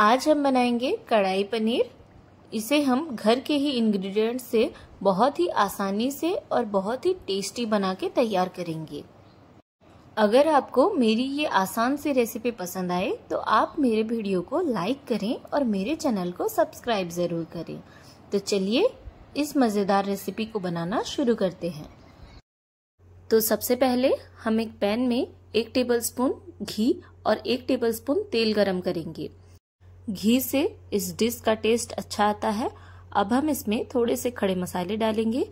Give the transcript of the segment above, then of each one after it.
आज हम बनाएंगे कढ़ाई पनीर इसे हम घर के ही इंग्रेडिएंट से बहुत ही आसानी से और बहुत ही टेस्टी बना के तैयार करेंगे अगर आपको मेरी ये आसान सी रेसिपी पसंद आए तो आप मेरे वीडियो को लाइक करें और मेरे चैनल को सब्सक्राइब ज़रूर करें तो चलिए इस मज़ेदार रेसिपी को बनाना शुरू करते हैं तो सबसे पहले हम एक पैन में एक टेबलस्पून घी और एक टेबलस्पून तेल गरम करेंगे घी से इस डिश का टेस्ट अच्छा आता है अब हम इसमें थोड़े से खड़े मसाले डालेंगे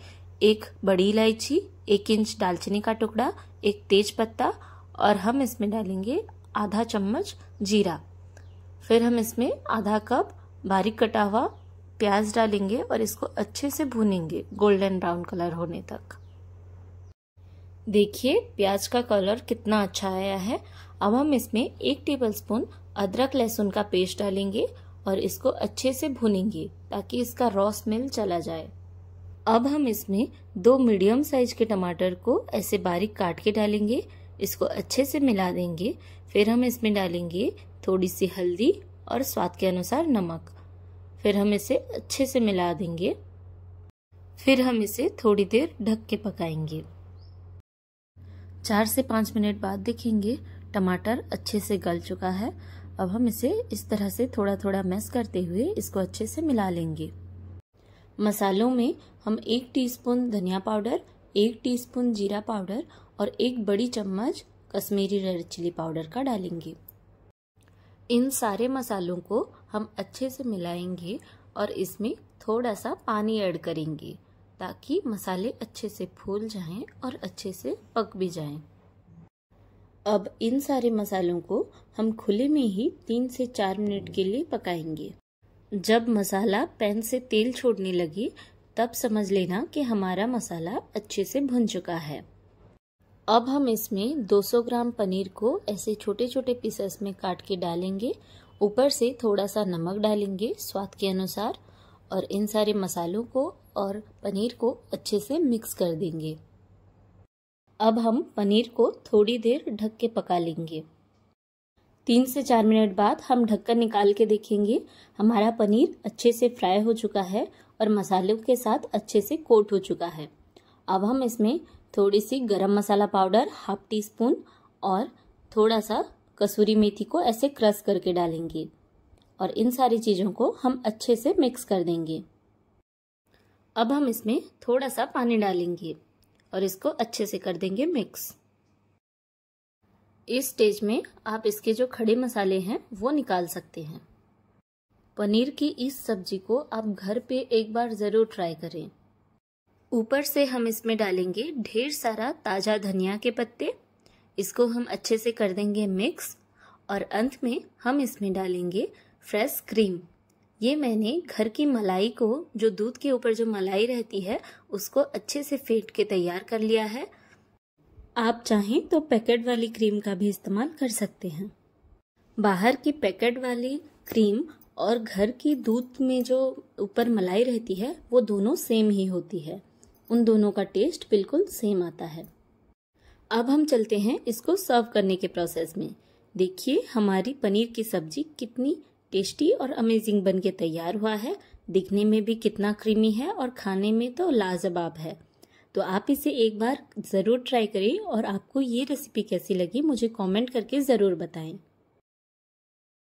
एक बड़ी इलायची एक इंच दालचीनी का टुकड़ा एक तेज पत्ता और हम इसमें डालेंगे आधा चम्मच जीरा फिर हम इसमें आधा कप बारीक कटा हुआ प्याज डालेंगे और इसको अच्छे से भूनेंगे गोल्डन ब्राउन कलर होने तक देखिए प्याज का कलर कितना अच्छा आया है अब हम इसमें एक टेबलस्पून अदरक लहसुन का पेस्ट डालेंगे और इसको अच्छे से भुनेंगे ताकि इसका रॉ स्मेल चला जाए अब हम इसमें दो मीडियम साइज के टमाटर को ऐसे बारीक काट के डालेंगे इसको अच्छे से मिला देंगे फिर हम इसमें डालेंगे थोड़ी सी हल्दी और स्वाद के अनुसार नमक फिर हम इसे अच्छे से मिला देंगे फिर हम इसे थोड़ी देर ढक के पकाएंगे चार से पाँच मिनट बाद देखेंगे टमाटर अच्छे से गल चुका है अब हम इसे इस तरह से थोड़ा थोड़ा मैस करते हुए इसको अच्छे से मिला लेंगे मसालों में हम एक टीस्पून धनिया पाउडर एक टीस्पून जीरा पाउडर और एक बड़ी चम्मच कश्मीरी रेड चिली पाउडर का डालेंगे इन सारे मसालों को हम अच्छे से मिलाएंगे और इसमें थोड़ा सा पानी ऐड करेंगे ताकि मसाले अच्छे से फूल जाएं और अच्छे से पक भी जाएं। अब इन सारे मसालों को हम खुले में ही तीन से चार मिनट के लिए पकाएंगे जब मसाला पैन से तेल छोड़ने लगे तब समझ लेना कि हमारा मसाला अच्छे से भुन चुका है अब हम इसमें 200 ग्राम पनीर को ऐसे छोटे छोटे पीसेस में काट के डालेंगे ऊपर से थोड़ा सा नमक डालेंगे स्वाद के अनुसार और इन सारे मसालों को और पनीर को अच्छे से मिक्स कर देंगे अब हम पनीर को थोड़ी देर ढक के पका लेंगे तीन से चार मिनट बाद हम ढक्कन निकाल के देखेंगे हमारा पनीर अच्छे से फ्राई हो चुका है और मसालों के साथ अच्छे से कोट हो चुका है अब हम इसमें थोड़ी सी garam masala powder half teaspoon और थोड़ा सा कसूरी मेथी को ऐसे क्रश करके डालेंगे और इन सारी चीज़ों को हम अच्छे से मिक्स कर देंगे अब हम इसमें थोड़ा सा पानी डालेंगे और इसको अच्छे से कर देंगे मिक्स इस स्टेज में आप इसके जो खड़े मसाले हैं वो निकाल सकते हैं पनीर की इस सब्जी को आप घर पे एक बार ज़रूर ट्राई करें ऊपर से हम इसमें डालेंगे ढेर सारा ताज़ा धनिया के पत्ते इसको हम अच्छे से कर देंगे मिक्स और अंत में हम इसमें डालेंगे फ्रेश क्रीम ये मैंने घर की मलाई को जो दूध के ऊपर जो मलाई रहती है उसको अच्छे से फेंट के तैयार कर लिया है आप चाहें तो पैकेट वाली क्रीम का भी इस्तेमाल कर सकते हैं बाहर की पैकेट वाली क्रीम और घर की दूध में जो ऊपर मलाई रहती है वो दोनों सेम ही होती है उन दोनों का टेस्ट बिल्कुल सेम आता है अब हम चलते हैं इसको सर्व करने के प्रोसेस में देखिए हमारी पनीर की सब्जी कितनी टेस्टी और अमेजिंग बन के तैयार हुआ है दिखने में भी कितना क्रीमी है और खाने में तो लाजवाब है तो आप इसे एक बार ज़रूर ट्राई करें और आपको ये रेसिपी कैसी लगी मुझे कमेंट करके ज़रूर बताएं